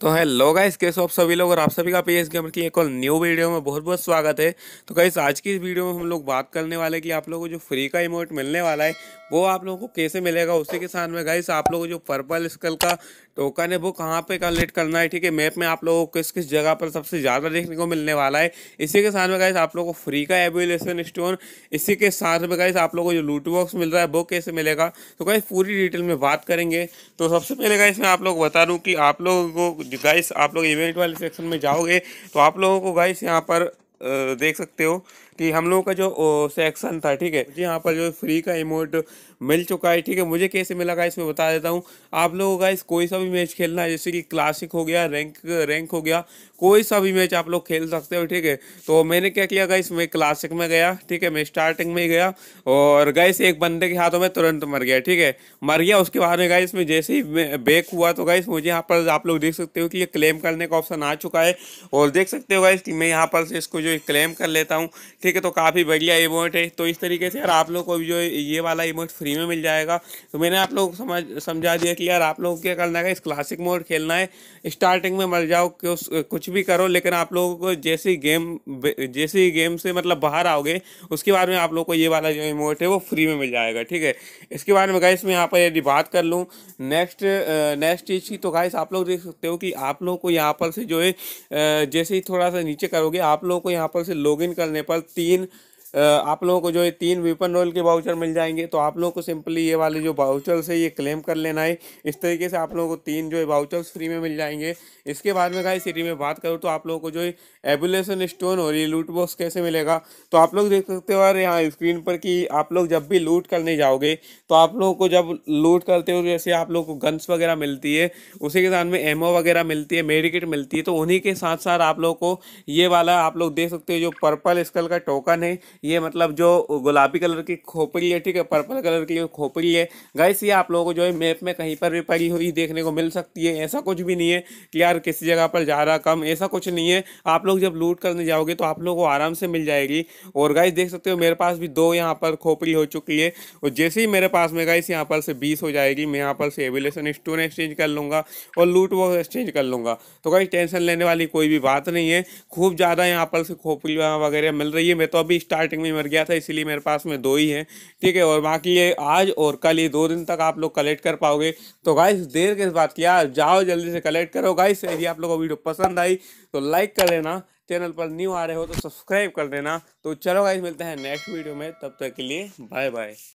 तो hello guys कैसे आप सभी लोग और आप सभी का पी एस गेमर की एक और न्यू वीडियो में बहुत बहुत स्वागत है तो गाइस आज की इस वीडियो में हम लोग बात करने वाले कि आप लोगों को जो फ्री का इमोट मिलने वाला है वो आप लोगों को कैसे मिलेगा उसी के साथ में गाइस आप लोगों को जो पर्पल स्कल का टोकन है वो कहाँ पे कलेक्ट करना है ठीक है मैप में आप लोगों को किस किस जगह पर सबसे ज़्यादा देखने को मिलने वाला है इसी के साथ में गाइस आप लोगों को फ्री का एबुलेशन स्टोन इसी के साथ में गाइस आप लोगों को जो लूट बॉक्स मिल रहा है वो कैसे मिलेगा तो गाइस पूरी डिटेल में बात करेंगे तो सबसे पहले गाइस मैं आप लोग बता दूँ कि आप लोगों को गाइस तो आप लोग इवेंट वाले सेक्शन में जाओगे तो आप लोगों को गाइस यहाँ पर देख सकते हो कि हम लोगों का जो सेक्शन था ठीक है मुझे यहाँ पर जो फ्री का इमोट मिल चुका है ठीक है मुझे कैसे मिला गाइस मैं बता देता हूँ आप लोगों का इस कोई सा भी मैच खेलना है जैसे कि क्लासिक हो गया रैंक रैंक हो गया कोई सा भी मैच आप लोग खेल सकते हो ठीक है तो मैंने क्या किया गाइस मैं क्लासिक में गया ठीक है मैं स्टार्टिंग में ही गया और गाइस एक बंदे के हाथों में तुरंत मर गया ठीक है मर गया उसके बाद में गाइस इसमें जैसे ही बेक हुआ तो गाइस मुझे यहाँ पर आप लोग देख सकते हो कि ये क्लेम करने का ऑप्शन आ चुका है और देख सकते हो गाइस कि मैं यहाँ पर इसको जो क्लेम कर लेता हूँ ठीक है तो काफ़ी बढ़िया इमोट है तो इस तरीके से यार आप लोग को भी जो ये वाला इमोट फ्री में मिल जाएगा तो मैंने आप लोग समझ समझा दिया कि यार आप को क्या करना है इस क्लासिक मोड खेलना है स्टार्टिंग में मर जाओ कुछ भी करो लेकिन आप लोगों को ही गेम ही गेम से मतलब बाहर आओगे उसके बाद में आप लोग को ये वाला जो इमोट है वो फ्री में मिल जाएगा ठीक है इसके बारे में गाइस मैं यहाँ पर यदि बात कर लूँ नेक्स्ट नेक्स्ट चीज़ की तो गाइस आप लोग देख सकते हो कि आप लोग को यहाँ पर से जो है जैसे ही थोड़ा सा नीचे करोगे आप लोगों को यहाँ पर से लॉगिन करने पर stehen, आप लोगों को जो है तीन वेपन रॉयल के वाउचर मिल जाएंगे तो आप लोगों को सिंपली ये वाले जो बाउचर्स है ये क्लेम कर लेना है इस तरीके से आप लोगों को तीन जो है वाउचर्स फ्री में मिल जाएंगे इसके बाद में गाइस सिटी में बात करूँ तो आप लोगों को जो है एबुलेशन स्टोन और ये लूट बॉक्स कैसे मिलेगा तो आप लोग देख सकते हो यार यहाँ स्क्रीन पर कि आप लोग जब भी लूट करने जाओगे तो आप लोगों को जब लूट करते हो जैसे आप लोगों को गन्स वगैरह मिलती है उसी के साथ में एमओ वगैरह मिलती है मेडिकेट मिलती है तो उन्हीं के साथ साथ आप लोग को ये वाला आप लोग देख सकते हो जो पर्पल स्कल का टोकन है ये मतलब जो गुलाबी कलर की खोपड़ी है ठीक है पर्पल कलर की खोपड़ी है गाइस ये आप लोगों को जो है मैप में कहीं पर भी पड़ी हुई देखने को मिल सकती है ऐसा कुछ भी नहीं है कि यार किसी जगह पर जा रहा कम ऐसा कुछ नहीं है आप लोग जब लूट करने जाओगे तो आप लोगों को आराम से मिल जाएगी और गाइस देख सकते हो मेरे पास भी दो यहाँ पर खोपड़ी हो चुकी है और जैसे ही मेरे पास में गाइस यहाँ पर से बीस हो जाएगी मैं यहाँ पर से एविलेशन स्टोन एक्सचेंज कर लूँगा और लूट वो एक्सचेंज कर लूँगा तो गाइस टेंशन लेने वाली कोई भी बात नहीं है खूब ज़्यादा यहाँ पर से खोपड़ी वगैरह मिल रही है मैं तो अभी स्टार्ट स्टार्टिंग में मर गया था इसीलिए मेरे पास में दो ही हैं ठीक है और बाकी ये आज और कल ये दो दिन तक आप लोग कलेक्ट कर पाओगे तो गाइस देर किस बात की यार जाओ जल्दी से कलेक्ट करो गाइस यदि आप लोग को वीडियो पसंद आई तो लाइक कर लेना चैनल पर न्यू आ रहे हो तो सब्सक्राइब कर देना तो चलो गाइस मिलते हैं नेक्स्ट वीडियो में तब तक के लिए बाय बाय